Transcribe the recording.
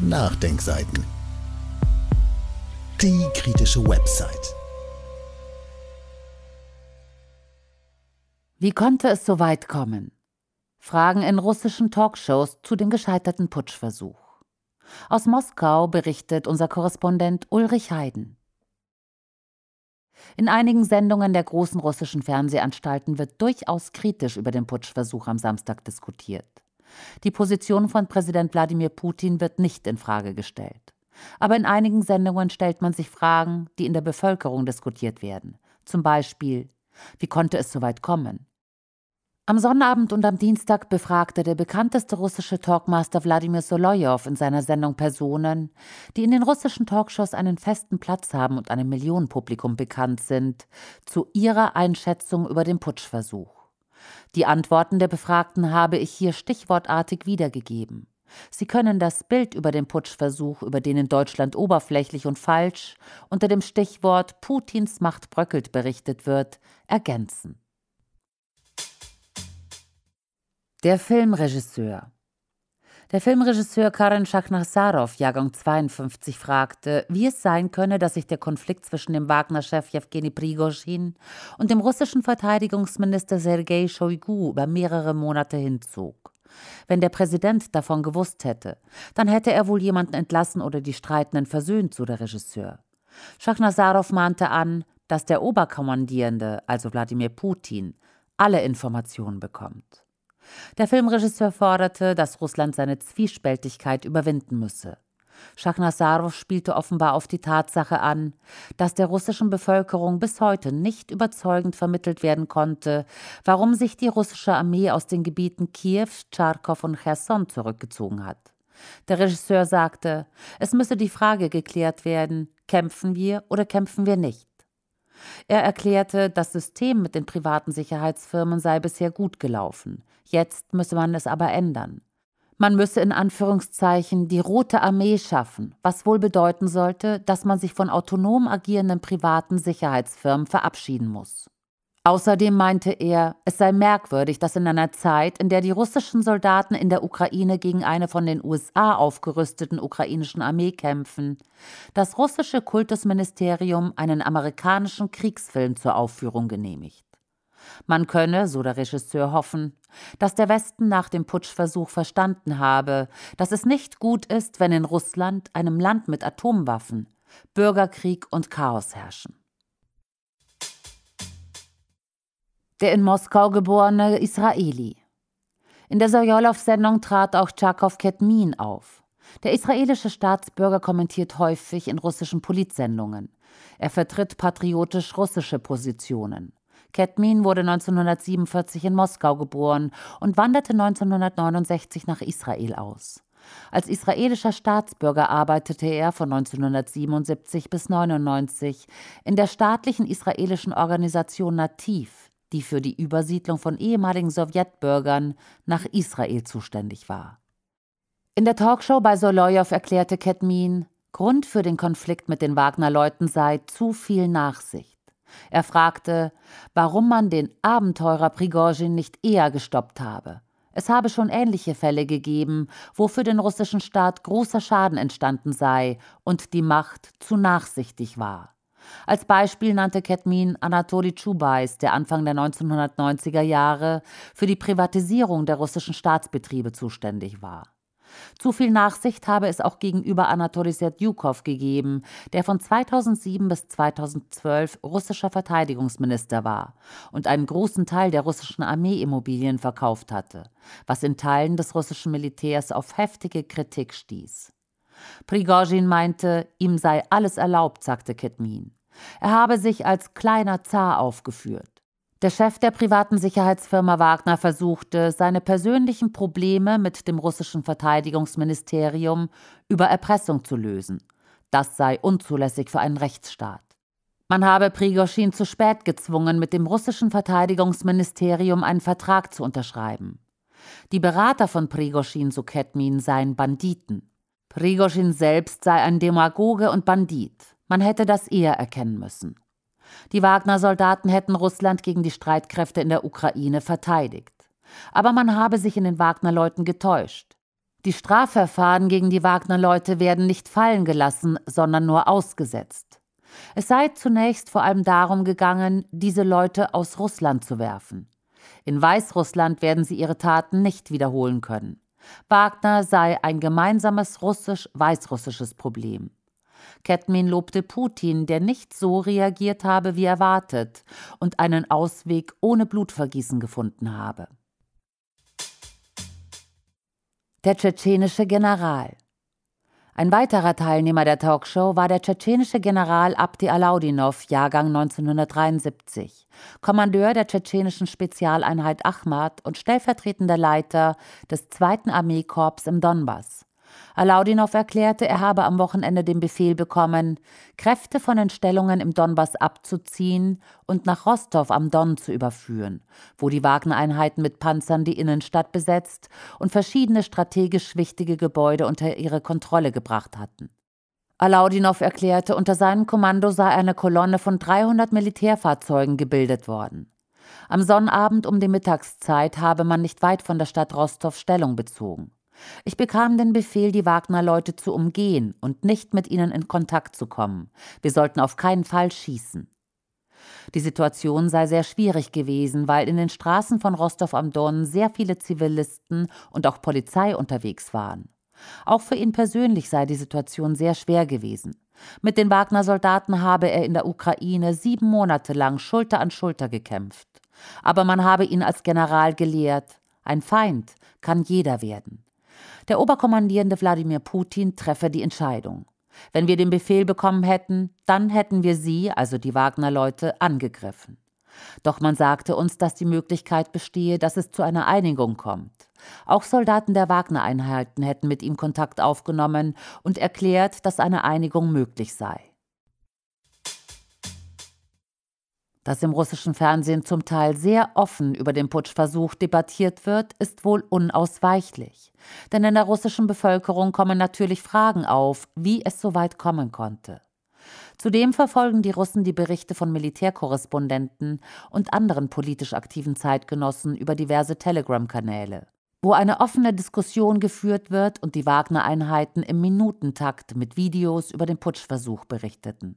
Nachdenkseiten. Die kritische Website. Wie konnte es so weit kommen? Fragen in russischen Talkshows zu dem gescheiterten Putschversuch. Aus Moskau berichtet unser Korrespondent Ulrich Heiden. In einigen Sendungen der großen russischen Fernsehanstalten wird durchaus kritisch über den Putschversuch am Samstag diskutiert. Die Position von Präsident Wladimir Putin wird nicht in Frage gestellt. Aber in einigen Sendungen stellt man sich Fragen, die in der Bevölkerung diskutiert werden. Zum Beispiel, wie konnte es so weit kommen? Am Sonnabend und am Dienstag befragte der bekannteste russische Talkmaster Wladimir Solojow in seiner Sendung Personen, die in den russischen Talkshows einen festen Platz haben und einem Millionenpublikum bekannt sind, zu ihrer Einschätzung über den Putschversuch. Die Antworten der Befragten habe ich hier stichwortartig wiedergegeben. Sie können das Bild über den Putschversuch, über den in Deutschland oberflächlich und falsch unter dem Stichwort Putins Macht bröckelt berichtet wird, ergänzen. Der Filmregisseur der Filmregisseur Karen Schachnassarow, Jahrgang 52, fragte, wie es sein könne, dass sich der Konflikt zwischen dem Wagner-Chef Jewgeni Prigozhin und dem russischen Verteidigungsminister Sergei Shoigu über mehrere Monate hinzog. Wenn der Präsident davon gewusst hätte, dann hätte er wohl jemanden entlassen oder die Streitenden versöhnt, so der Regisseur. Schachnassarow mahnte an, dass der Oberkommandierende, also Wladimir Putin, alle Informationen bekommt. Der Filmregisseur forderte, dass Russland seine Zwiespältigkeit überwinden müsse. Schachnasarow spielte offenbar auf die Tatsache an, dass der russischen Bevölkerung bis heute nicht überzeugend vermittelt werden konnte, warum sich die russische Armee aus den Gebieten Kiew, Tscharkow und Cherson zurückgezogen hat. Der Regisseur sagte, es müsse die Frage geklärt werden, kämpfen wir oder kämpfen wir nicht. Er erklärte, das System mit den privaten Sicherheitsfirmen sei bisher gut gelaufen. Jetzt müsse man es aber ändern. Man müsse in Anführungszeichen die rote Armee schaffen, was wohl bedeuten sollte, dass man sich von autonom agierenden privaten Sicherheitsfirmen verabschieden muss. Außerdem meinte er, es sei merkwürdig, dass in einer Zeit, in der die russischen Soldaten in der Ukraine gegen eine von den USA aufgerüsteten ukrainischen Armee kämpfen, das russische Kultusministerium einen amerikanischen Kriegsfilm zur Aufführung genehmigt. Man könne, so der Regisseur, hoffen, dass der Westen nach dem Putschversuch verstanden habe, dass es nicht gut ist, wenn in Russland, einem Land mit Atomwaffen, Bürgerkrieg und Chaos herrschen. der in Moskau geborene Israeli. In der Sojolow-Sendung trat auch Tschakov Ketmin auf. Der israelische Staatsbürger kommentiert häufig in russischen Politsendungen. Er vertritt patriotisch-russische Positionen. Ketmin wurde 1947 in Moskau geboren und wanderte 1969 nach Israel aus. Als israelischer Staatsbürger arbeitete er von 1977 bis 1999 in der staatlichen israelischen Organisation Nativ, die für die Übersiedlung von ehemaligen Sowjetbürgern nach Israel zuständig war. In der Talkshow bei Soloyov erklärte Ketmin, Grund für den Konflikt mit den Wagner-Leuten sei zu viel Nachsicht. Er fragte, warum man den Abenteurer Prigozhin nicht eher gestoppt habe. Es habe schon ähnliche Fälle gegeben, wo für den russischen Staat großer Schaden entstanden sei und die Macht zu nachsichtig war. Als Beispiel nannte Ketmin Anatoli Tschubais, der Anfang der 1990er Jahre für die Privatisierung der russischen Staatsbetriebe zuständig war. Zu viel Nachsicht habe es auch gegenüber Anatoli Serdjukow gegeben, der von 2007 bis 2012 russischer Verteidigungsminister war und einen großen Teil der russischen Armeeimmobilien verkauft hatte, was in Teilen des russischen Militärs auf heftige Kritik stieß. Prigozhin meinte, ihm sei alles erlaubt, sagte Ketmin. Er habe sich als kleiner Zar aufgeführt. Der Chef der privaten Sicherheitsfirma Wagner versuchte, seine persönlichen Probleme mit dem russischen Verteidigungsministerium über Erpressung zu lösen. Das sei unzulässig für einen Rechtsstaat. Man habe Prigoschin zu spät gezwungen, mit dem russischen Verteidigungsministerium einen Vertrag zu unterschreiben. Die Berater von Prigoschin zu Ketmin seien Banditen. Prigoschin selbst sei ein Demagoge und Bandit. Man hätte das eher erkennen müssen. Die Wagner-Soldaten hätten Russland gegen die Streitkräfte in der Ukraine verteidigt. Aber man habe sich in den Wagner-Leuten getäuscht. Die Strafverfahren gegen die Wagner-Leute werden nicht fallen gelassen, sondern nur ausgesetzt. Es sei zunächst vor allem darum gegangen, diese Leute aus Russland zu werfen. In Weißrussland werden sie ihre Taten nicht wiederholen können. Wagner sei ein gemeinsames russisch-weißrussisches Problem. Ketmin lobte Putin, der nicht so reagiert habe wie erwartet und einen Ausweg ohne Blutvergießen gefunden habe. Der tschetschenische General. Ein weiterer Teilnehmer der Talkshow war der tschetschenische General Abdi Alaudinov, Jahrgang 1973, Kommandeur der tschetschenischen Spezialeinheit Ahmad und stellvertretender Leiter des 2. Armeekorps im Donbass. Alaudinow erklärte, er habe am Wochenende den Befehl bekommen, Kräfte von den Stellungen im Donbass abzuziehen und nach Rostow am Don zu überführen, wo die Wagner-Einheiten mit Panzern die Innenstadt besetzt und verschiedene strategisch wichtige Gebäude unter ihre Kontrolle gebracht hatten. Alaudinow erklärte, unter seinem Kommando sei eine Kolonne von 300 Militärfahrzeugen gebildet worden. Am Sonnabend um die Mittagszeit habe man nicht weit von der Stadt Rostow Stellung bezogen. Ich bekam den Befehl, die Wagner-Leute zu umgehen und nicht mit ihnen in Kontakt zu kommen. Wir sollten auf keinen Fall schießen. Die Situation sei sehr schwierig gewesen, weil in den Straßen von Rostov am Don sehr viele Zivilisten und auch Polizei unterwegs waren. Auch für ihn persönlich sei die Situation sehr schwer gewesen. Mit den Wagner-Soldaten habe er in der Ukraine sieben Monate lang Schulter an Schulter gekämpft. Aber man habe ihn als General gelehrt, ein Feind kann jeder werden. Der Oberkommandierende Wladimir Putin treffe die Entscheidung. Wenn wir den Befehl bekommen hätten, dann hätten wir sie, also die Wagner-Leute, angegriffen. Doch man sagte uns, dass die Möglichkeit bestehe, dass es zu einer Einigung kommt. Auch Soldaten der Wagner-Einheiten hätten mit ihm Kontakt aufgenommen und erklärt, dass eine Einigung möglich sei. Dass im russischen Fernsehen zum Teil sehr offen über den Putschversuch debattiert wird, ist wohl unausweichlich. Denn in der russischen Bevölkerung kommen natürlich Fragen auf, wie es so weit kommen konnte. Zudem verfolgen die Russen die Berichte von Militärkorrespondenten und anderen politisch aktiven Zeitgenossen über diverse Telegram-Kanäle, wo eine offene Diskussion geführt wird und die Wagner-Einheiten im Minutentakt mit Videos über den Putschversuch berichteten.